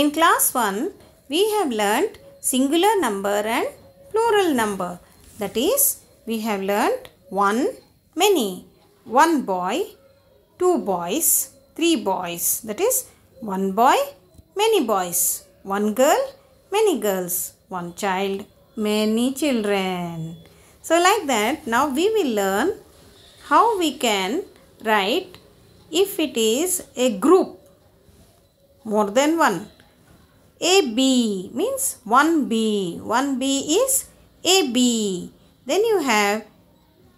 In class 1, we have learnt singular number and plural number. That is, we have learnt one, many, one boy, two boys, three boys. That is, one boy, many boys, one girl, many girls, one child, many children. So like that, now we will learn how we can write if it is a group more than one AB means 1B. 1B is AB. Then you have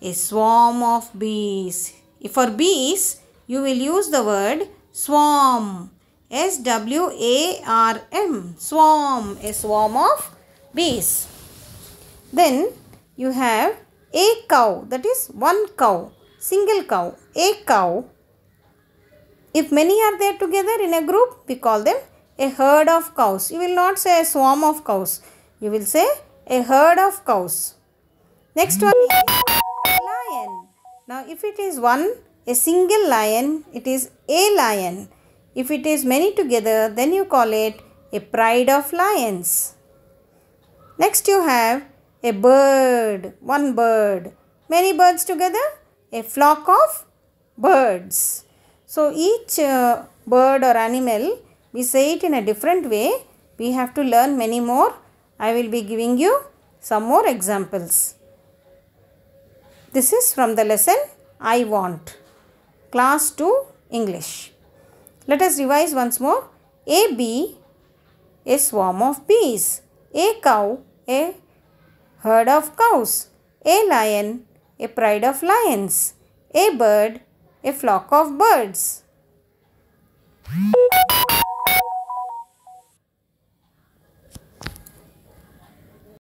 a swarm of bees. If for bees, you will use the word swarm. S-W-A-R-M. Swarm. A swarm of bees. Then you have a cow. That is one cow. Single cow. A cow. If many are there together in a group, we call them a herd of cows. You will not say a swarm of cows. You will say a herd of cows. Next one lion. Now if it is one, a single lion, it is a lion. If it is many together, then you call it a pride of lions. Next you have a bird, one bird. Many birds together, a flock of birds. So each uh, bird or animal we say it in a different way, we have to learn many more. I will be giving you some more examples. This is from the lesson I want. Class 2 English. Let us revise once more. A b a swarm of bees. A cow, a herd of cows. A lion, a pride of lions. A bird, a flock of birds.